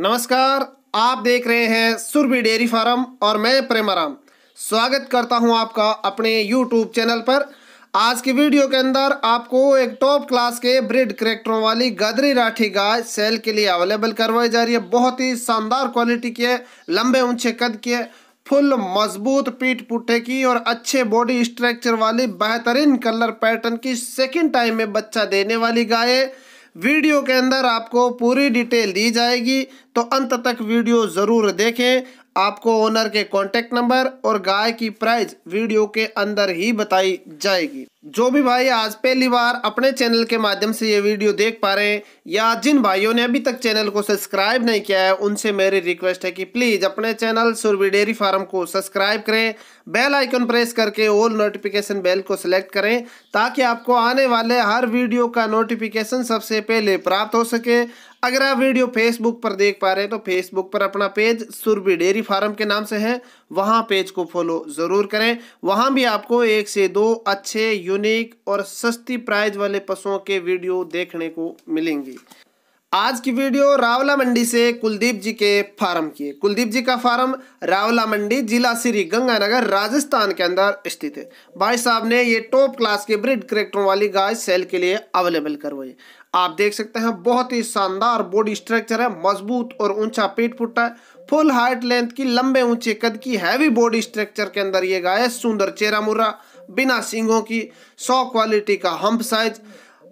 नमस्कार आप देख रहे हैं सुरभि डेयरी फार्म और मैं प्रेमाराम स्वागत करता हूं आपका अपने यूट्यूब चैनल पर आज की वीडियो के अंदर आपको एक टॉप क्लास के ब्रिड करेक्टरों वाली गदरी राठी गाय सेल के लिए अवेलेबल करवाई जा रही है बहुत ही शानदार क्वालिटी की है लंबे ऊंचे कद की है फुल मजबूत पीठ पुट्ठे की और अच्छे बॉडी स्ट्रक्चर वाली बेहतरीन कलर पैटर्न की सेकेंड टाइम में बच्चा देने वाली गाय है वीडियो के अंदर आपको पूरी डिटेल दी जाएगी तो अंत तक वीडियो ज़रूर देखें आपको ओनर के कॉन्टेक्ट नंबर और गाय की प्राइस वीडियो के अंदर ही बताई जाएगी जो भी भाई आज पहली बार अपने चैनल के माध्यम से ये वीडियो देख पा रहे हैं या जिन भाइयों ने अभी तक चैनल को सब्सक्राइब नहीं किया है उनसे मेरी रिक्वेस्ट है कि प्लीज़ अपने चैनल सुरभि डेयरी फार्म को सब्सक्राइब करें बेल आइकन प्रेस करके ऑल नोटिफिकेशन बेल को सिलेक्ट करें ताकि आपको आने वाले हर वीडियो का नोटिफिकेशन सबसे पहले प्राप्त हो सके अगर आप वीडियो फेसबुक पर देख पा रहे हैं तो फेसबुक पर अपना पेज सुरभि डेयरी फार्म के नाम से है वहाँ पेज को फॉलो ज़रूर करें वहाँ भी आपको एक से दो अच्छे यूनिक और सस्ती प्राइज वाले पशुओं के वीडियो देखने को मिलेंगी आज की वीडियो रावला मंडी से कुलदीप जी के फार्म की है कुलदीप जी का फार्म रावला मंडी जिला श्री गंगानगर राजस्थान के अंदर स्थित है भाई साहब ने ये टॉप क्लास के ब्रिड करेक्टरों वाली गाय सेल के लिए अवेलेबल करवाई आप देख सकते हैं बहुत ही शानदार बॉडी स्ट्रक्चर है मजबूत और ऊंचा पेट फुटा है फुल हाइट लेंथ की लंबे ऊंचे कद की हैवी बॉडी स्ट्रक्चर के अंदर ये गाय सुंदर चेरा मुर्रा बिना सिंगों की सौ क्वालिटी का हम्प साइज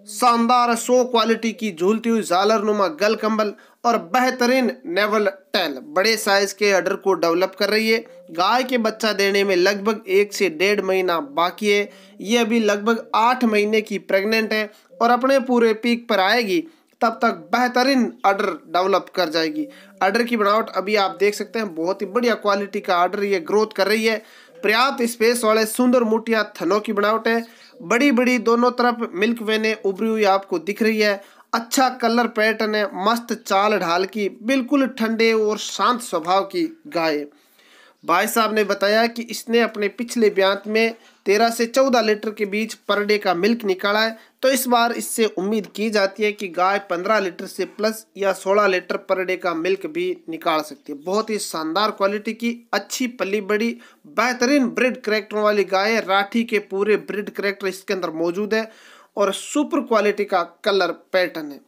शानदार सो क्वालिटी की झूलती हुई झालर नुमा गल कम्बल और बेहतरीन नेवल टैल बड़े साइज के अर्डर को डेवलप कर रही है गाय के बच्चा देने में लगभग एक से डेढ़ महीना बाकी है ये अभी लगभग आठ महीने की प्रेग्नेंट है और अपने पूरे पीक पर आएगी तब तक बेहतरीन आर्डर डेवलप कर जाएगी आर्डर की बनावट अभी आप देख सकते हैं बहुत ही बढ़िया क्वालिटी का आर्डर ये ग्रोथ कर रही है पर्याप्त स्पेस वाले सुंदर मोटिया थनों की बनावट है बड़ी बड़ी दोनों तरफ मिल्क वेने उभरी हुई आपको दिख रही है अच्छा कलर पैटर्न है मस्त चाल ढाल की बिल्कुल ठंडे और शांत स्वभाव की गाय भाई साहब ने बताया कि इसने अपने पिछले ब्यांत में तेरह से चौदह लीटर के बीच पर डे का मिल्क निकाला है तो इस बार इससे उम्मीद की जाती है कि गाय पंद्रह लीटर से प्लस या सोलह लीटर पर डे का मिल्क भी निकाल सकती है बहुत ही शानदार क्वालिटी की अच्छी पली बड़ी बेहतरीन ब्रिड करेक्टरों वाली गाय राठी के पूरे ब्रिड करेक्टर इसके अंदर मौजूद है और सुपर क्वालिटी का कलर पैटर्न है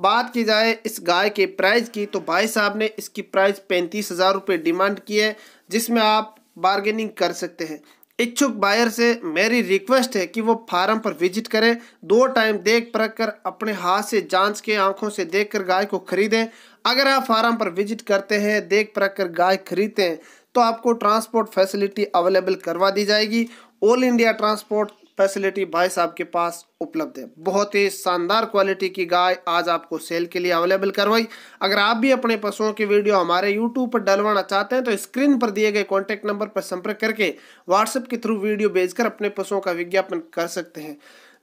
बात की जाए इस गाय के प्राइस की तो भाई साहब ने इसकी प्राइस पैंतीस हज़ार रुपये डिमांड की है जिसमें आप बार्गेनिंग कर सकते हैं इच्छुक बायर से मेरी रिक्वेस्ट है कि वो फार्म पर विजिट करें दो टाइम देख परख कर अपने हाथ से जांच के आंखों से देख कर गाय को खरीदें अगर आप फार्म पर विजिट करते हैं देख परख कर गाय खरीदते हैं तो आपको ट्रांसपोर्ट फैसिलिटी अवेलेबल करवा दी जाएगी ऑल इंडिया ट्रांसपोर्ट फैसिलिटी भाई साहब के पास उपलब्ध है बहुत ही शानदार क्वालिटी की गाय आज आपको सेल के लिए अवेलेबल करवाई अगर आप भी अपने पशुओं की वीडियो हमारे यूट्यूब पर डलवाना चाहते हैं तो स्क्रीन पर दिए गए कॉन्टैक्ट नंबर पर संपर्क करके व्हाट्सएप के थ्रू वीडियो भेजकर अपने पशुओं का विज्ञापन कर सकते हैं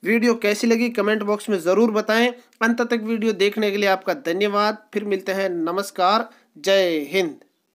वीडियो कैसी लगी कमेंट बॉक्स में ज़रूर बताएं अंत तक वीडियो देखने के लिए आपका धन्यवाद फिर मिलते हैं नमस्कार जय हिंद